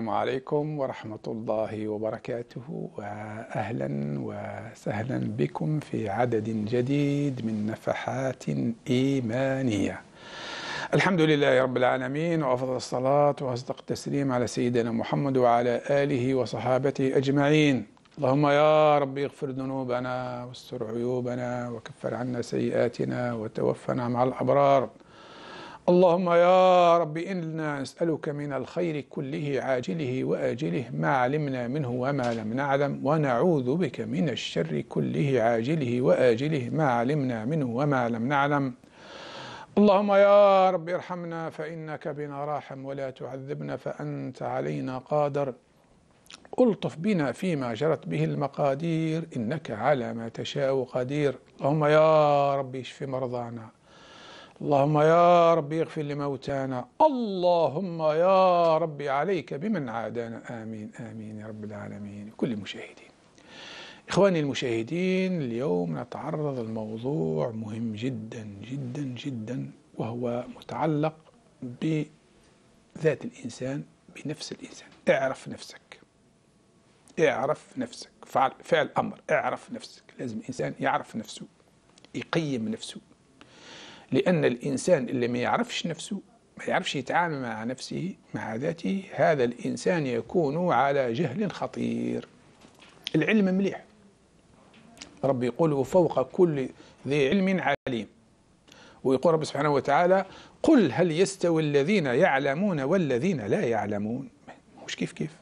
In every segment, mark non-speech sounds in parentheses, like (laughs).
السلام عليكم ورحمة الله وبركاته وأهلا وسهلا بكم في عدد جديد من نفحات إيمانية الحمد لله رب العالمين وأفضل الصلاة وأصدق التسليم على سيدنا محمد وعلى آله وصحابته أجمعين اللهم يا رب اغفر ذنوبنا واستر عيوبنا وكفر عنا سيئاتنا وتوفنا مع الأبرار اللهم يا رب إنا نسألك من الخير كله عاجله وآجله ما علمنا منه وما لم نعلم ونعوذ بك من الشر كله عاجله وآجله ما علمنا منه وما لم نعلم اللهم يا رب ارحمنا فإنك بنا راحم ولا تعذبنا فأنت علينا قادر ألطف بنا فيما جرت به المقادير إنك على ما تشاء قدير اللهم يا رب اشف مرضانا اللهم يا ربي اغفر لموتانا اللهم يا ربي عليك بمن عادانا آمين آمين يا رب العالمين كل المشاهدين إخواني المشاهدين اليوم نتعرض لموضوع مهم جدا جدا جدا وهو متعلق بذات الإنسان بنفس الإنسان اعرف نفسك اعرف نفسك فعل, فعل أمر اعرف نفسك لازم الإنسان يعرف نفسه يقيم نفسه لأن الإنسان اللي ما يعرفش نفسه ما يعرفش يتعامل مع نفسه مع ذاته هذا الإنسان يكون على جهل خطير العلم مليح ربي يقول وفوق كل ذي علم عليم ويقول رب سبحانه وتعالى قل هل يستوي الذين يعلمون والذين لا يعلمون مش كيف كيف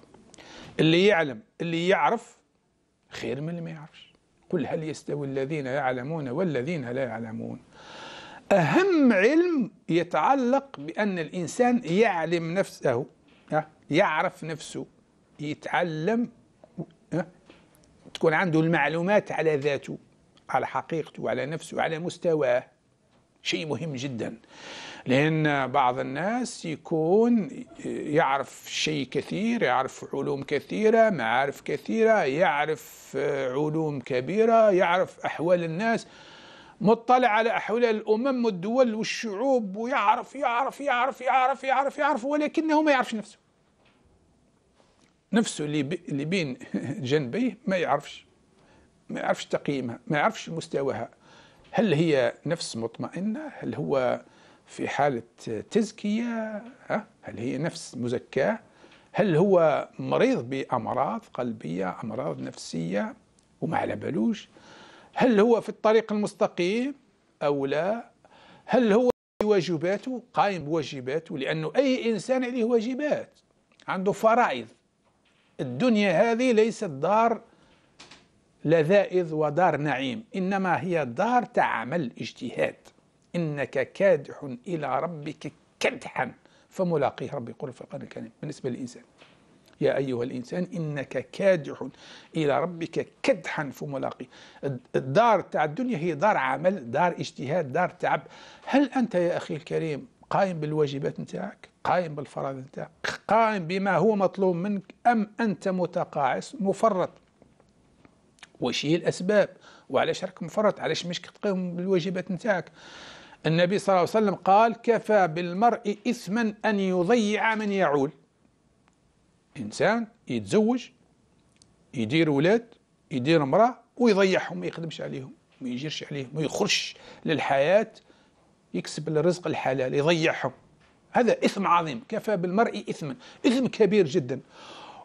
اللي يعلم اللي يعرف خير من اللي ما يعرفش قل هل يستوي الذين يعلمون والذين لا يعلمون أهم علم يتعلق بأن الإنسان يعلم نفسه يعرف نفسه يتعلم تكون عنده المعلومات على ذاته على حقيقته على نفسه على مستواه شيء مهم جدا لأن بعض الناس يكون يعرف شيء كثير يعرف علوم كثيرة معارف كثيرة يعرف علوم كبيرة يعرف أحوال الناس مطلع على أحوال الأمم والدول والشعوب ويعرف يعرف يعرف يعرف يعرف يعرف ولكنه ما يعرفش نفسه نفسه اللي, اللي بين (laughs) جنبيه ما يعرفش ما يعرفش تقييمها ما يعرفش مستواها هل هي نفس مطمئنة هل هو في حالة تزكية هل هي نفس مزكاة هل هو مريض بأمراض قلبية أمراض نفسية وما على بالوش هل هو في الطريق المستقيم أو لا هل هو واجباته قائم بواجباته لأنه أي إنسان عليه واجبات عنده فرائض الدنيا هذه ليست دار لذائذ ودار نعيم إنما هي دار تعمل اجتهاد إنك كادح إلى ربك كدحا فملاقيه ربي يقول في القرآن الكريم بالنسبة للإنسان يا أيها الإنسان إنك كادح إلى ربك كدحا فملاقي الدار تاع الدنيا هي دار عمل دار اجتهاد دار تعب هل أنت يا أخي الكريم قائم بالواجبات نتاعك قائم بالفرائض نتاعك قائم بما هو مطلوب منك أم أنت متقاعس مفرط وش هي الأسباب وعلاش راك مفرط علاش مش تقوم بالواجبات نتاعك النبي صلى الله عليه وسلم قال كفى بالمرء إثما أن يضيع من يعول انسان يتزوج يدير ولاد يدير امراه ويضيعهم ما يخدمش عليهم ما يجيرش عليهم ما يخرجش للحياه يكسب الرزق الحلال يضيعهم هذا اثم عظيم كفى بالمرء اثما اثم كبير جدا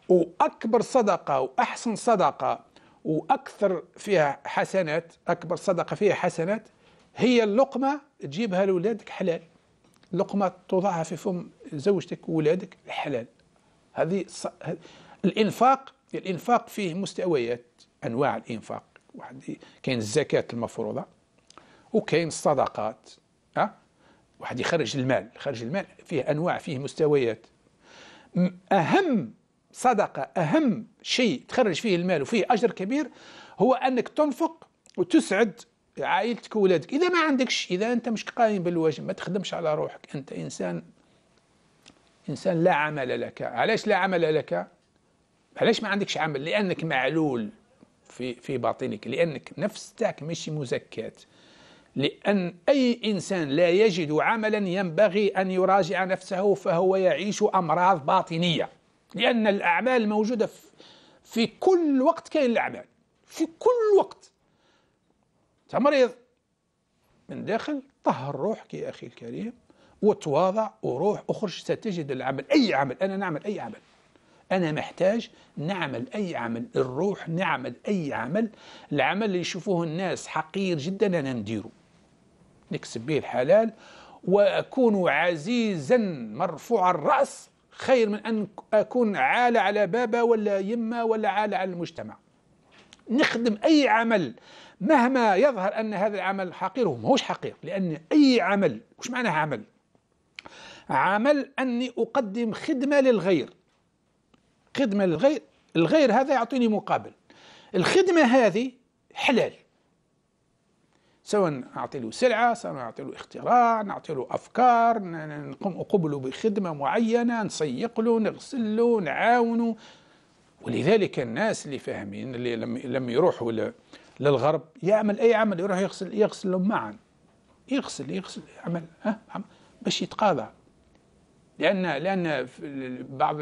واكبر صدقه واحسن صدقه واكثر فيها حسنات اكبر صدقه فيها حسنات هي اللقمه تجيبها لاولادك حلال لقمه توضعها في فم زوجتك وولادك حلال هذه ص... الانفاق الانفاق فيه مستويات انواع الانفاق واحد كاين الزكاه المفروضه وكاين الصدقات ها واحد يخرج المال خرج المال فيه انواع فيه مستويات اهم صدقه اهم شيء تخرج فيه المال وفيه اجر كبير هو انك تنفق وتسعد عائلتك وولادك اذا ما عندكش اذا انت مش قائم بالواجب ما تخدمش على روحك انت انسان إنسان لا عمل لك علاش لا عمل لك علاش ما عندكش عمل لأنك معلول في في باطنك لأنك نفس تاعك ماشي مزكاة لأن أي إنسان لا يجد عملا ينبغي أن يراجع نفسه فهو يعيش أمراض باطنية لأن الأعمال موجودة في, في كل وقت كاين الأعمال في كل وقت تمريض من داخل طهر روحك يا أخي الكريم وتواضع وروح اخرج ستجد العمل اي عمل انا نعمل اي عمل انا محتاج نعمل اي عمل الروح نعمل اي عمل العمل اللي يشوفوه الناس حقير جدا انا نديره نكسب به الحلال واكون عزيزا مرفوع الراس خير من ان اكون عال على بابا ولا يمه ولا عال على المجتمع نخدم اي عمل مهما يظهر ان هذا العمل حقير هو ماهوش حقير لان اي عمل وش معناه عمل عمل أني أقدم خدمة للغير خدمة للغير الغير هذا يعطيني مقابل الخدمة هذه حلال سواء نعطي له سلعة سواء نعطي له اختراع نعطي له أفكار أقبله بخدمة معينة نسيق له نغسل له نعاونه ولذلك الناس اللي فاهمين اللي لم, لم يروحوا للغرب يعمل أي عمل يروح يغسل يغسل معا يغسل يغسل يعمل ها باش يتقاضى لان لان بعض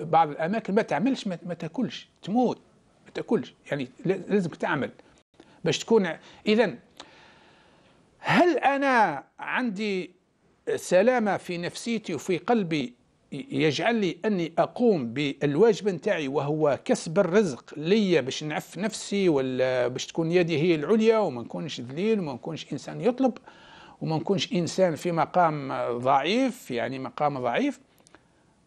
بعض الاماكن ما تعملش ما تاكلش تموت ما تاكلش يعني لازمك تعمل باش تكون اذا هل انا عندي سلامه في نفسيتي وفي قلبي يجعل لي اني اقوم بالواجب نتاعي وهو كسب الرزق ليا باش نعف نفسي ولا باش تكون يدي هي العليا وما نكونش ذليل وما نكونش انسان يطلب وما نكونش انسان في مقام ضعيف يعني مقام ضعيف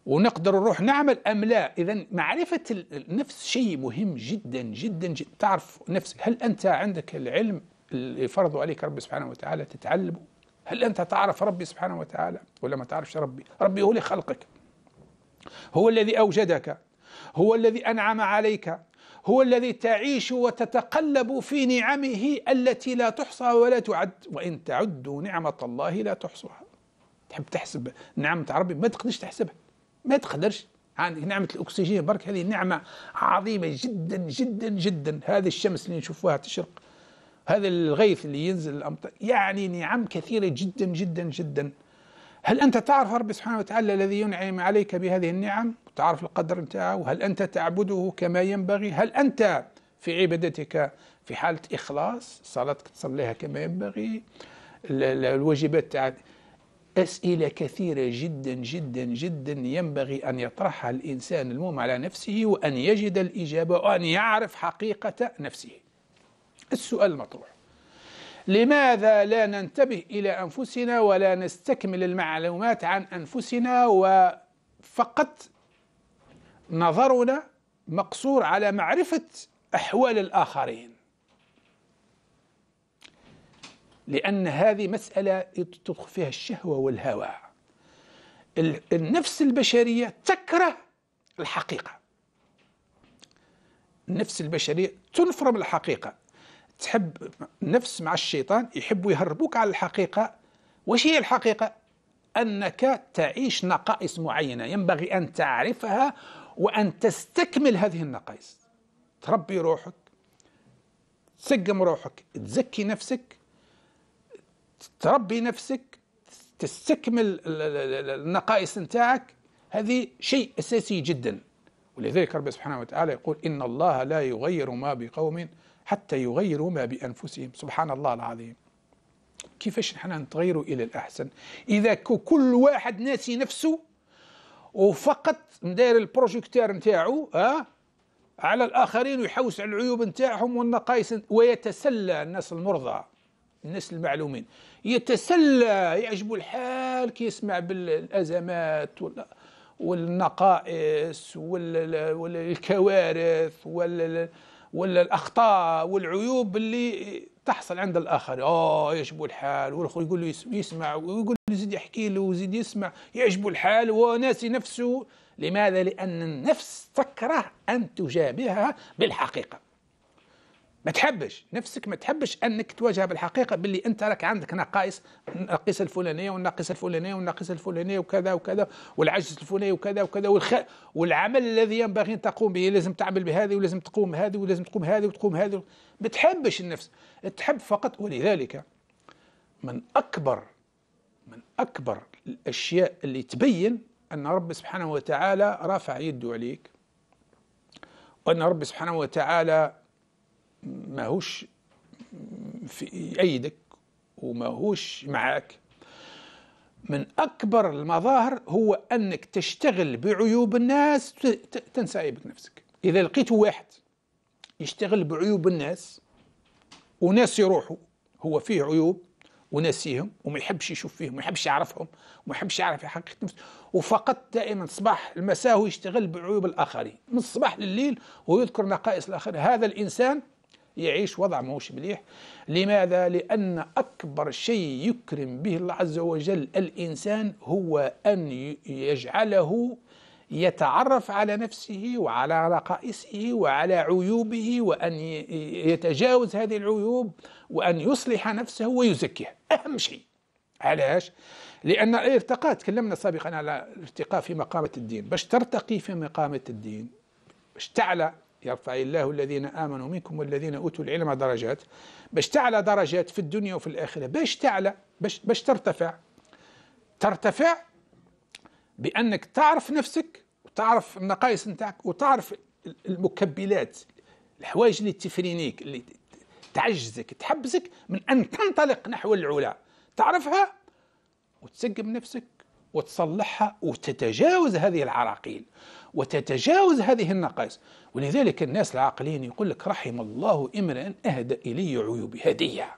ونقدر نروح نعمل ام لا اذا معرفه النفس شيء مهم جدا جدا جدا تعرف نفسك هل انت عندك العلم اللي فرضه عليك ربي سبحانه وتعالى تتعلمه هل انت تعرف ربي سبحانه وتعالى ولا ما تعرفش ربي ربي هو اللي خلقك هو الذي اوجدك هو الذي انعم عليك هو الذي تعيش وتتقلب في نعمه التي لا تحصى ولا تعد وإن تعدوا نعمة الله لا تحصوها تحب تحسب نعمة ربي ما تقدرش تحسبها ما تقدرش عندك نعمة الأكسجين برك هذه نعمة عظيمة جدا جدا جدا هذه الشمس اللي نشوفوها تشرق هذا الغيث اللي ينزل الأمطار يعني نعم كثيرة جدا جدا جدا هل أنت تعرف ربي سبحانه وتعالى الذي ينعم عليك بهذه النعم تعرف القدر نتاعه وهل أنت تعبده كما ينبغي هل أنت في عبادتك في حالة إخلاص صلاتك تصليها كما ينبغي الواجبات تاعك أسئلة كثيرة جدا جدا جدا ينبغي أن يطرحها الإنسان المؤمن على نفسه وأن يجد الإجابة وأن يعرف حقيقة نفسه السؤال المطروح لماذا لا ننتبه إلى أنفسنا ولا نستكمل المعلومات عن أنفسنا وفقط نظرنا مقصور على معرفة أحوال الآخرين لأن هذه مسألة تدخل فيها الشهوة والهوى النفس البشرية تكره الحقيقة النفس البشرية تنفر من الحقيقة تحب النفس مع الشيطان يحبوا يهربوك على الحقيقة وش هي الحقيقة؟ أنك تعيش نقائص معينة ينبغي أن تعرفها وأن تستكمل هذه النقائص تربي روحك تسقم روحك تزكي نفسك تربي نفسك تستكمل النقائص نتاعك هذه شيء أساسي جدا ولذلك ربي سبحانه وتعالى يقول إن الله لا يغير ما بقوم حتى يغيروا ما بأنفسهم سبحان الله العظيم كيفاش نحن نتغيروا إلى الأحسن إذا كل واحد ناسي نفسه وفقط داير البروجيكتور نتاعو ها على الاخرين ويحوس على العيوب نتاعهم والنقائص ويتسلى الناس المرضى الناس المعلومين يتسلى يعجبه الحال كي يسمع بالازمات ولا والنقائص والكوارث والاخطاء ولا الاخطاء والعيوب اللي تحصل عند الاخر اه يشبه الحال والاخر يقول له يسمع ويقول يزيد يحكي له ويزيد يسمع يعجبه الحال وناسي نفسه لماذا؟ لأن النفس تكره أن تجابهها بالحقيقة ما تحبش نفسك ما تحبش انك تواجهها بالحقيقه باللي انت راك عندك نقائص الناقصه الفلانيه والناقصه الفلانيه والناقصه الفلانيه وكذا وكذا والعجز الفلاني وكذا وكذا والخ... والعمل الذي ينبغي ان تقوم به لازم تعمل بهذه ولازم تقوم هذه ولازم تقوم هذه وتقوم هذه ما تحبش النفس تحب فقط ولذلك من اكبر من أكبر الأشياء اللي تبين أن رب سبحانه وتعالى رافع يده عليك وأن رب سبحانه وتعالى ماهوش في يأيدك وماهوش معك من أكبر المظاهر هو أنك تشتغل بعيوب الناس تنسى عيبك نفسك إذا لقيت واحد يشتغل بعيوب الناس وناس يروحوا هو فيه عيوب وناسيهم وما يحبش يشوف فيهم وما يحبش يعرفهم وما يحبش يعرف حقيقة نفسه وفقط دائما صباح المساء هو يشتغل بعيوب الآخرين من الصباح لليل ويذكر نقائص الآخرين هذا الإنسان يعيش وضع ماهوش مليح لماذا؟ لأن أكبر شيء يكرم به الله عز وجل الإنسان هو أن يجعله يتعرف على نفسه وعلى نقائصه وعلى عيوبه وأن يتجاوز هذه العيوب وأن يصلح نفسه ويزكيها أهم شيء علاش؟ لأن الارتقاء تكلمنا سابقا على الارتقاء في مقامة الدين باش ترتقي في مقامة الدين باش تعلى يرفع الله الذين آمنوا منكم والذين أوتوا العلم درجات باش تعلى درجات في الدنيا وفي الآخرة باش تعلى باش, باش ترتفع ترتفع بانك تعرف نفسك وتعرف النقائص نتاعك وتعرف المكبلات الحوايج اللي تفرينيك اللي تعجزك تحبسك من ان تنطلق نحو العلا تعرفها وتسقم نفسك وتصلحها وتتجاوز هذه العراقيل وتتجاوز هذه النقائص ولذلك الناس العاقلين يقول لك رحم الله امرئ اهدى الي عيوبي هديه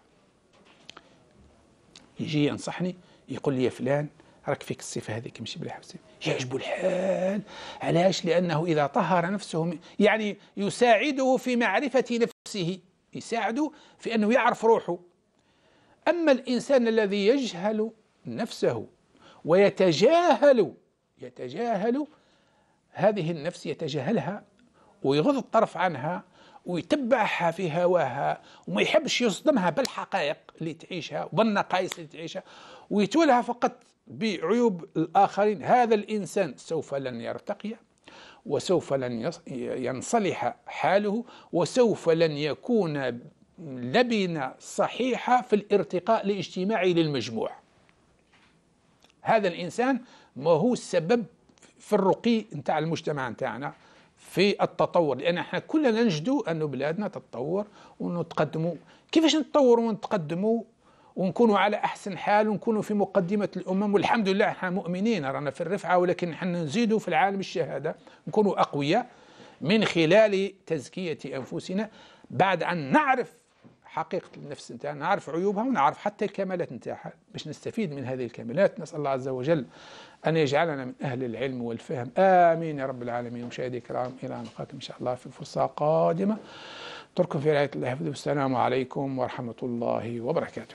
يجي ينصحني يقول لي يا فلان راك فيك الصفه هذيك ماشي بلا حسن يعجبو الحال علاش لانه اذا طهر نفسه يعني يساعده في معرفه نفسه يساعده في انه يعرف روحه اما الانسان الذي يجهل نفسه ويتجاهل يتجاهل هذه النفس يتجاهلها ويغض الطرف عنها ويتبعها في هواها وما يحبش يصدمها بالحقائق اللي تعيشها وبالنقائص اللي تعيشها ويتولها فقط بعيوب الآخرين هذا الإنسان سوف لن يرتقي وسوف لن ينصلح حاله وسوف لن يكون لبنة صحيحة في الارتقاء الاجتماعي للمجموع هذا الإنسان ما هو السبب في الرقي نتاع المجتمع نتاعنا في التطور لان احنا كلنا نجدو انه بلادنا تتطور ونتقدموا كيفاش نتطور ونتقدموا ونكونوا على احسن حال ونكونوا في مقدمه الامم والحمد لله احنا مؤمنين رانا في الرفعه ولكن احنا نزيدوا في العالم الشهاده نكونوا اقوياء من خلال تزكيه انفسنا بعد ان نعرف حقيقه النفس نتاعنا نعرف عيوبها ونعرف حتى الكمالات نتاعها باش نستفيد من هذه الكمالات نسال الله عز وجل ان يجعلنا من اهل العلم والفهم امين يا رب العالمين مشاهدي الكرام الى ان نلقاكم ان شاء الله في فرصه قادمه اترككم في رعايه الله والسلام عليكم ورحمه الله وبركاته